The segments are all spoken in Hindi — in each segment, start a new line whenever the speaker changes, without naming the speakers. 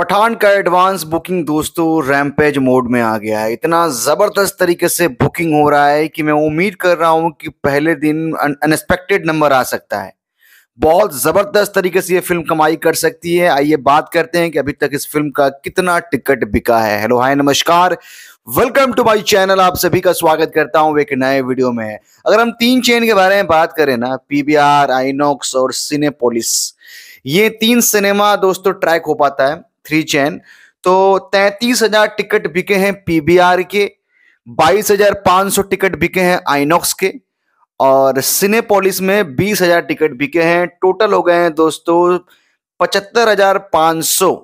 पठान का एडवांस बुकिंग दोस्तों रैमपेज मोड में आ गया है इतना ज़बरदस्त तरीके से बुकिंग हो रहा है कि मैं उम्मीद कर रहा हूं कि पहले दिन अनएक्सपेक्टेड नंबर आ सकता है बहुत ज़बरदस्त तरीके से ये फिल्म कमाई कर सकती है आइए बात करते हैं कि अभी तक इस फिल्म का कितना टिकट बिका है हेलो हाय नमस्कार वेलकम टू माय चैनल आप सभी का स्वागत करता हूं एक नए वीडियो में अगर हम तीन चेन के बारे में बात करें ना पीवीआर आइनॉक्स और सिनेपोलिस ये तीन सिनेमा दोस्तों ट्रैक हो पाता है थ्री चैन तो तैतीस हजार टिकट बिके हैं पीबीआर के बाईस हजार पाँच सौ टिकट बिके हैं आइनॉक्स के और सिनेपोलिस में बीस हजार टिकट बिके हैं टोटल हो गए हैं दोस्तों पचहत्तर हजार पाँच सौ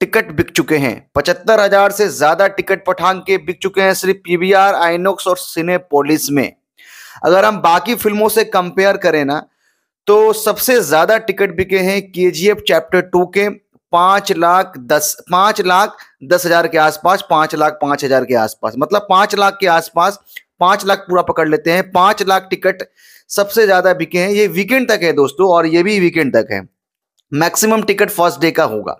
टिकट बिक चुके हैं पचहत्तर हजार से ज्यादा टिकट पठान के बिक चुके हैं सिर्फ पीबीआर आइनॉक्स और सिनेपोलिस में अगर हम बाकी फिल्मों से कंपेयर करें ना तो सबसे ज्यादा टिकट बिके हैं के चैप्टर टू के पांच लाख दस पांच लाख दस हजार के आसपास पांच लाख पांच हजार के आसपास मतलब पांच लाख के आसपास पांच लाख पूरा पकड़ लेते हैं पांच लाख टिकट सबसे ज्यादा बिके हैं ये वीकेंड तक है दोस्तों और ये भी वीकेंड तक है मैक्सिमम टिकट फर्स्ट डे का होगा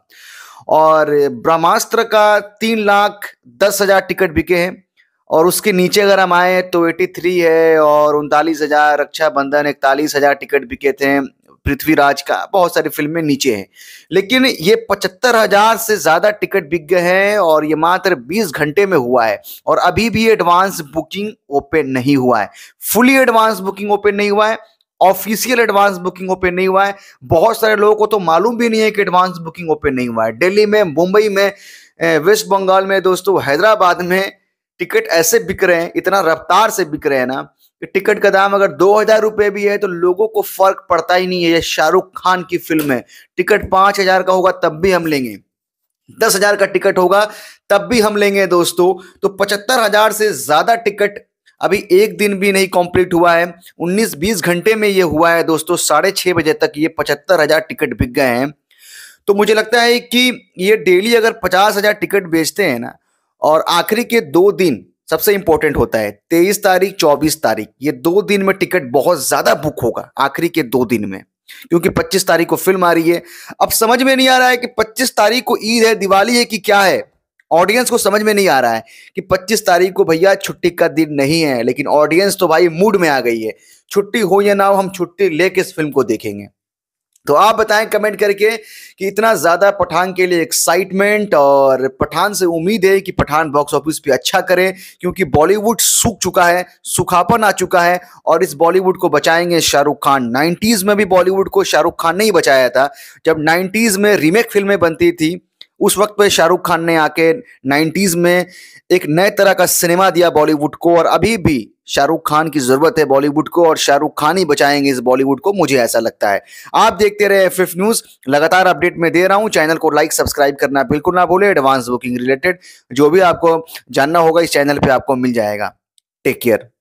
और ब्रह्मास्त्र का तीन लाख दस हजार टिकट बिके हैं और उसके नीचे अगर हम आए तो 83 है और उनतालीस हजार रक्षाबंधन इकतालीस हजार टिकट बिके थे पृथ्वीराज का बहुत सारी फिल्में नीचे हैं लेकिन ये पचहत्तर हजार से ज्यादा टिकट बिक गए हैं और ये मात्र 20 घंटे में हुआ है और अभी भी एडवांस बुकिंग ओपन नहीं हुआ है फुली एडवांस बुकिंग ओपन नहीं हुआ है ऑफिशियल एडवांस बुकिंग ओपन नहीं हुआ है बहुत सारे लोगों को तो मालूम भी नहीं है कि एडवांस बुकिंग ओपन नहीं हुआ है दिल्ली में मुंबई में वेस्ट बंगाल में दोस्तों हैदराबाद में टिकट ऐसे बिक रहे हैं इतना रफ्तार से बिक रहे हैं ना कि टिकट का दाम अगर दो हजार रुपए भी है तो लोगों को फर्क पड़ता ही नहीं है ये शाहरुख खान की फिल्म है टिकट पांच हजार का होगा तब भी हम लेंगे दस हजार का टिकट होगा तब भी हम लेंगे दोस्तों तो पचहत्तर हजार से ज्यादा टिकट अभी एक दिन भी नहीं कंप्लीट हुआ है उन्नीस बीस घंटे में ये हुआ है दोस्तों साढ़े छह बजे तक ये पचहत्तर हज़ार टिकट बिक गए हैं तो मुझे लगता है कि ये डेली अगर पचास हज़ार टिकट बेचते हैं ना और आखिरी के दो दिन सबसे इंपॉर्टेंट होता है तेईस तारीख चौबीस तारीख ये दो दिन में टिकट बहुत ज्यादा बुक होगा आखिरी के दो दिन में क्योंकि 25 तारीख को फिल्म आ रही है अब समझ में नहीं आ रहा है कि 25 तारीख को ईद है दिवाली है कि क्या है ऑडियंस को समझ में नहीं आ रहा है कि 25 तारीख को भैया छुट्टी का दिन नहीं है लेकिन ऑडियंस तो भाई मूड में आ गई है छुट्टी हो या ना हो हम छुट्टी लेके इस फिल्म को देखेंगे तो आप बताएं कमेंट करके कि इतना ज़्यादा पठान के लिए एक्साइटमेंट और पठान से उम्मीद है कि पठान बॉक्स ऑफिस पे अच्छा करे क्योंकि बॉलीवुड सूख चुका है सुखापन आ चुका है और इस बॉलीवुड को बचाएंगे शाहरुख खान 90s में भी बॉलीवुड को शाहरुख खान नहीं बचाया था जब 90s में रीमेक फिल्में बनती थी उस वक्त पर शाहरुख खान ने आके नाइन्टीज में एक नए तरह का सिनेमा दिया बॉलीवुड को और अभी भी शाहरुख खान की जरूरत है बॉलीवुड को और शाहरुख खान ही बचाएंगे इस बॉलीवुड को मुझे ऐसा लगता है आप देखते रहे एफ न्यूज लगातार अपडेट में दे रहा हूं चैनल को लाइक सब्सक्राइब करना बिल्कुल ना भूले एडवांस बुकिंग रिलेटेड जो भी आपको जानना होगा इस चैनल पर आपको मिल जाएगा टेक केयर